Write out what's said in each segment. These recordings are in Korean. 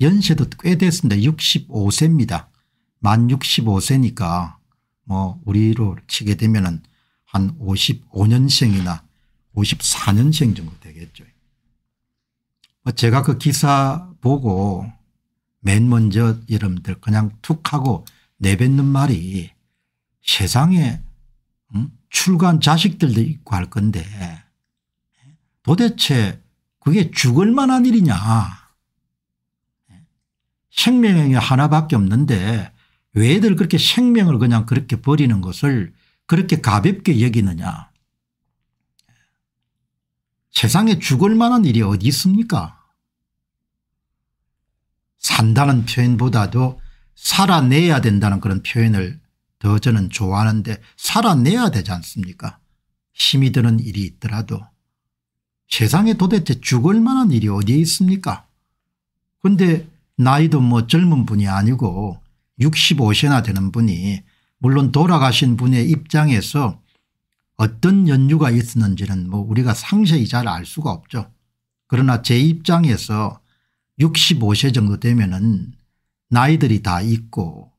연세도 꽤 됐습니다. 65세입니다. 만 65세니까 뭐 우리로 치게 되면 한 55년생이나 54년생 정도 되겠죠. 뭐 제가 그 기사 보고 맨 먼저 여러분들 그냥 툭 하고 내뱉는 말이 세상에 출간 자식들도 있고 할 건데 도대체 그게 죽을 만한 일이냐 생명이 하나밖에 없는데 왜들 그렇게 생명을 그냥 그렇게 버리는 것을 그렇게 가볍게 여기느냐. 세상에 죽을 만한 일이 어디 있습니까? 산다는 표현보다도 살아내야 된다는 그런 표현을 더 저는 좋아하는데 살아내야 되지 않습니까? 힘이 드는 일이 있더라도 세상에 도대체 죽을 만한 일이 어디에 있습니까? 그런데 나이도 뭐 젊은 분이 아니고 65세나 되는 분이 물론 돌아가신 분의 입장에서 어떤 연유가 있었는지는 뭐 우리가 상세히 잘 알 수가 없죠. 그러나 제 입장에서 65세 정도 되면은 나이들이 다 있고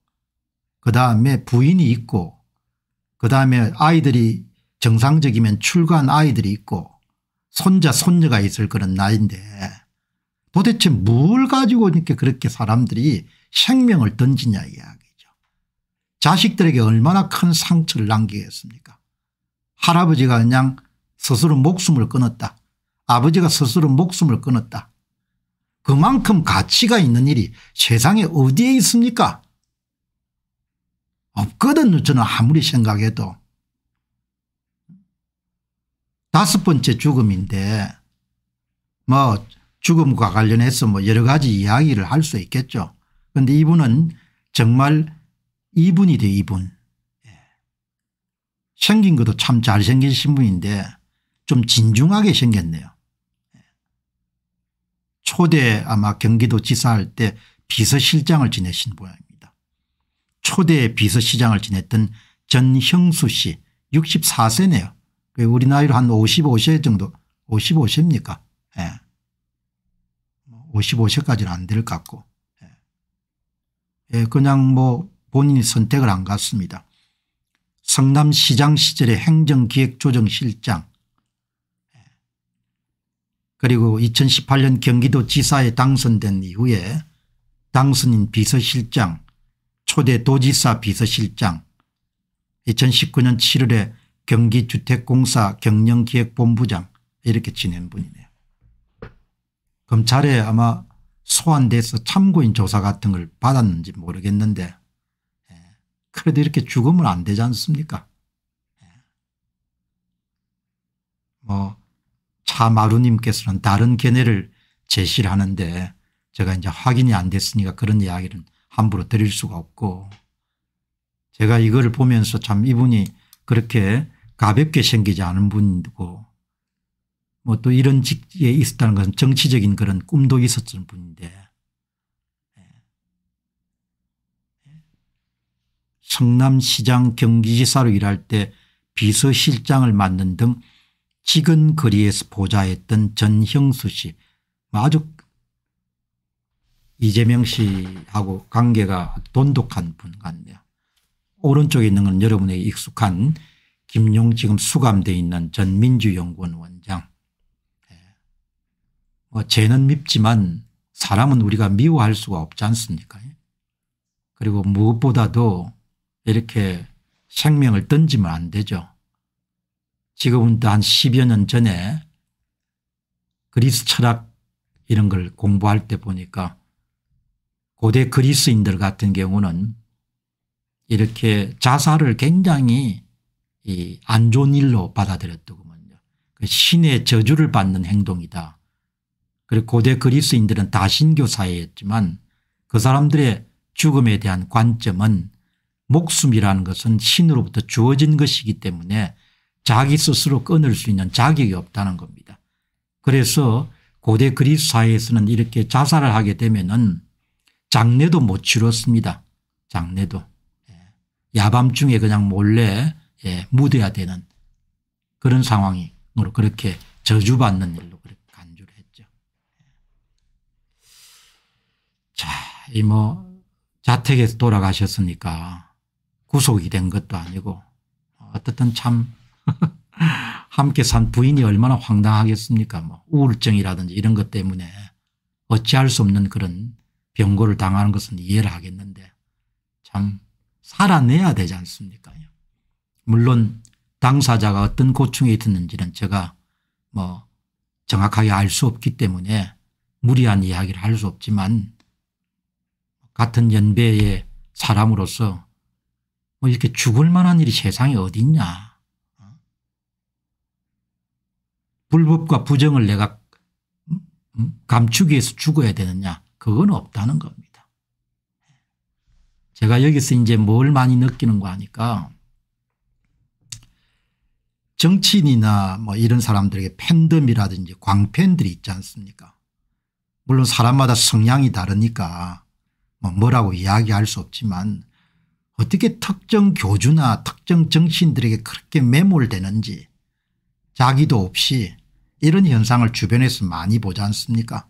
그다음에 부인이 있고 그다음에 아이들이 정상적이면 출가한 아이들이 있고 손자 손녀가 있을 그런 나이인데 도대체 뭘 가지고 이렇게 그렇게 사람들이 생명을 던지냐 이야기죠. 자식들에게 얼마나 큰 상처를 남기겠습니까 할아버지가 그냥 스스로 목숨을 끊었다. 아버지가 스스로 목숨을 끊었다. 그만큼 가치가 있는 일이 세상에 어디에 있습니까 없거든요 저는 아무리 생각해도. 다섯 번째 죽음인데 뭐 죽음과 관련해서 뭐 여러 가지 이야기를 할 수 있겠죠. 그런데 이분은 정말 이분이 돼 이분. 예. 생긴 것도 참 잘생긴 신분인데 좀 진중하게 생겼네요. 예. 초대 아마 경기도 지사할 때 비서실장을 지내신 모양입니다. 초대 비서시장을 지냈던 전형수 씨 64세네요. 우리 나이로 한 55세 정도 55세입니까 예. 55세까지는 안 될 것 같고 예. 예, 그냥 뭐 본인이 선택을 안 갔습니다. 성남시장 시절에 행정기획조정실장 예. 그리고 2018년 경기도지사에 당선된 이후에 당선인 비서실장 초대 도지사 비서실장 2019년 7월에 경기주택공사 경영기획본부장 이렇게 지낸 분이네요. 검찰에 아마 소환돼서 참고인 조사 같은 걸 받았는지 모르겠는데 예, 그래도 이렇게 죽으면 안 되지 않습니까 예. 뭐 차마루님께서는 다른 견해를 제시를 하는데 제가 이제 확인이 안 됐으니까 그런 이야기는 함부로 드릴 수가 없고 제가 이걸 보면서 참 이분이 그렇게 가볍게 생기지 않은 분이고 뭐또 이런 직에 있었다는 것은 정치적인 그런 꿈도 있었던 분인데 예. 예. 성남시장 경기지사로 일할 때 비서실장을 맡는 등 지근 거리에서 보좌했던 전형수 씨 뭐 아주 이재명 씨하고 관계가 돈독한 분 같네요. 오른쪽에 있는 건 여러분에게 익숙한 김용 지금 수감되어 있는 전민주연구원 원장 어, 죄는 밉지만 사람은 우리가 미워할 수가 없지 않습니까? 그리고 무엇보다도 이렇게 생명을 던지면 안 되죠. 지금부터 한 10여 년 전에 그리스 철학 이런 걸 공부할 때 보니까 고대 그리스인들 같은 경우는 이렇게 자살을 굉장히 안 좋은 일로 받아들였더군요. 그 신의 저주를 받는 행동이다. 그리고 고대 그리스인들은 다 신교 사회였지만 그 사람들의 죽음에 대한 관점은 목숨이라는 것은 신으로부터 주어진 것이기 때문에 자기 스스로 끊을 수 있는 자격이 없다는 겁니다. 그래서 고대 그리스 사회에서는 이렇게 자살을 하게 되면은 장례도 못 치렀습니다. 장례도. 예. 야밤중에 그냥 몰래 묻어야 예, 되는 그런 상황으로 그렇게 저주받는 일로 그렇게 이뭐 자택에서 돌아가셨으니까 구속이 된 것도 아니고 어떻든 참 함께 산 부인이 얼마나 황당하겠습니까 뭐 우울증이라든지 이런 것 때문에 어찌할 수 없는 그런 병고를 당하는 것은 이해를 하겠는데 참 살아내야 되지 않습니까 물론 당사자가 어떤 고충에 있었는지는 제가 뭐 정확하게 알 수 없기 때문에 무리한 이야기를 할 수 없지만 같은 연배의 사람으로서 뭐 이렇게 죽을 만한 일이 세상에 어디 있냐. 불법과 부정을 내가 음? 음? 감추기 위해서 죽어야 되느냐. 그건 없다는 겁니다. 제가 여기서 이제 뭘 많이 느끼는 거 아니까 정치인이나 뭐 이런 사람들에게 팬덤이라든지 광팬들이 있지 않습니까 물론 사람마다 성향이 다르니까 뭐 뭐라고 이야기할 수 없지만 어떻게 특정 교주나 특정 정치인들에게 그렇게 매몰되는지 자기도 없이 이런 현상을 주변에서 많이 보지 않습니까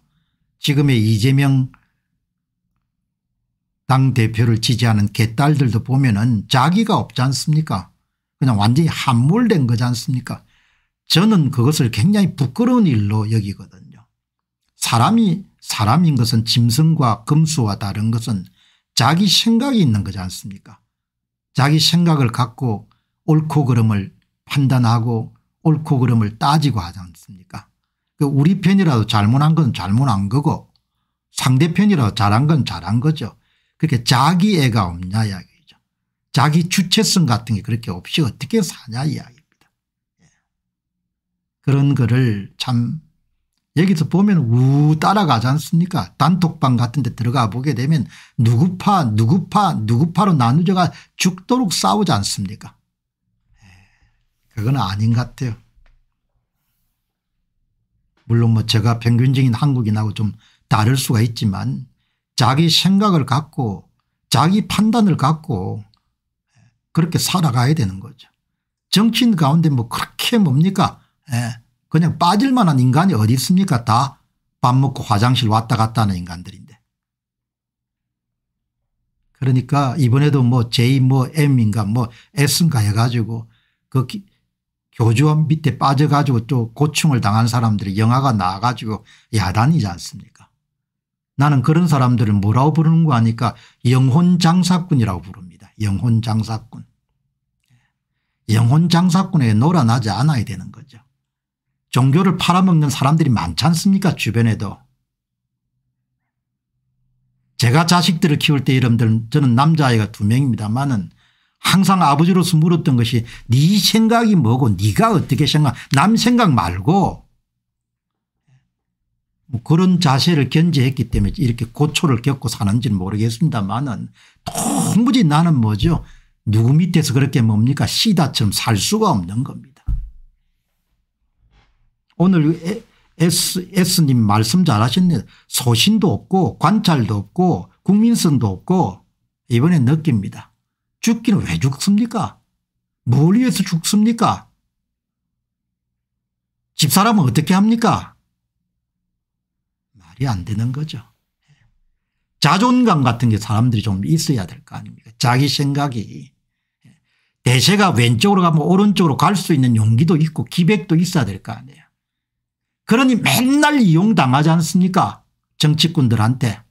지금의 이재명 당대표를 지지하는 개딸들도 보면 은 자기가 없지 않습니까 그냥 완전히 함몰된 거지 않습니까 저는 그것을 굉장히 부끄러운 일로 여기거든요 사람이 사람인 것은 짐승과 금수와 다른 것은 자기 생각이 있는 거지 않습니까 자기 생각을 갖고 옳고 그름을 판단하고 옳고 그름을 따지고 하지 않습니까 그 우리 편이라도 잘못한 건 잘못한 거고 상대편이라도 잘한 건 잘한 거죠. 그렇게 자기 애가 없냐 이야기죠. 자기 주체성 같은 게 그렇게 없이 어떻게 사냐 이야기입니다. 예. 그런 거를 참 여기서 보면 우 따라가지 않습니까 단톡방 같은 데 들어가 보게 되면 누구파 누구파 누구파로 나누져가 죽도록 싸우지 않습니까 예, 그건 아닌 것 같아요. 물론 뭐 제가 평균적인 한국인하고 좀 다를 수가 있지만 자기 생각을 갖고 자기 판단을 갖고 그렇게 살아가야 되는 거죠. 정치인 가운데 뭐 그렇게 뭡니까 예. 그냥 빠질 만한 인간이 어디 있습니까 다 밥 먹고 화장실 왔다 갔다 하는 인간들인데. 그러니까 이번에도 뭐 J 뭐 M인가 뭐 S인가 해가지고 그 교주원 밑에 빠져가지고 또 고충을 당한 사람들이 영화가 나와가지고 야단이지 않습니까 나는 그런 사람들을 뭐라고 부르는 거 아니까 영혼장사꾼이라고 부릅니다. 영혼장사꾼. 영혼장사꾼에 놀아나지 않아야 되는 거죠. 종교를 팔아먹는 사람들이 많지 않습니까 주변에도. 제가 자식들을 키울 때 여러분들 저는 남자아이가 두 명입니다만은 항상 아버지로서 물었던 것이 네 생각이 뭐고 네가 어떻게 생각 남 생각 말고 뭐 그런 자세를 견제했기 때문에 이렇게 고초를 겪고 사는지는 모르겠습니다마는 도무지 나는 뭐죠 누구 밑에서 그렇게 뭡니까 시다처럼 살 수가 없는 겁니다. 오늘 S, S님 말씀 잘하셨네. 소신도 없고 관찰도 없고 국민성도 없고 이번에 느낍니다. 죽기는 왜 죽습니까? 뭘 위해서 죽습니까? 집사람은 어떻게 합니까? 말이 안 되는 거죠. 자존감 같은 게 사람들이 좀 있어야 될 거 아닙니까? 자기 생각이. 대세가 왼쪽으로 가면 오른쪽으로 갈 수 있는 용기도 있고 기백도 있어야 될 거 아니에요. 그러니 맨날 이용당하지 않습니까 정치꾼들한테.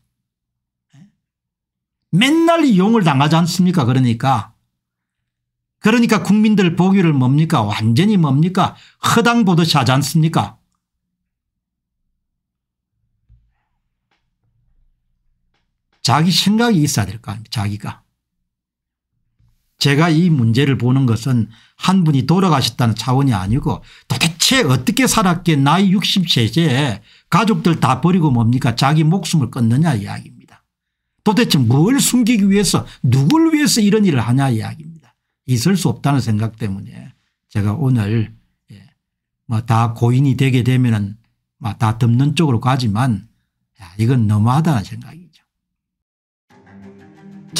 맨날 이용을 당하지 않습니까 그러니까. 그러니까 국민들 보기를 뭡니까 완전히 뭡니까 허당 보듯이 하지 않습니까 자기 생각이 있어야 될거 아닙니까 자기가. 제가 이 문제를 보는 것은 한 분이 돌아가셨다는 차원이 아니고 도대체 채 어떻게 살았기에 나이 6 0세에 가족들 다 버리고 뭡니까 자기 목숨을 끊느냐 이야기입니다. 도대체 뭘 숨기기 위해서 누굴 위해서 이런 일을 하냐 이야기입니다. 있을 수 없다는 생각 때문에 제가 오늘 예, 뭐다 고인이 되게 되면 은다 뭐 덮는 쪽으로 가지만 이건 너무하다는 생각입니다.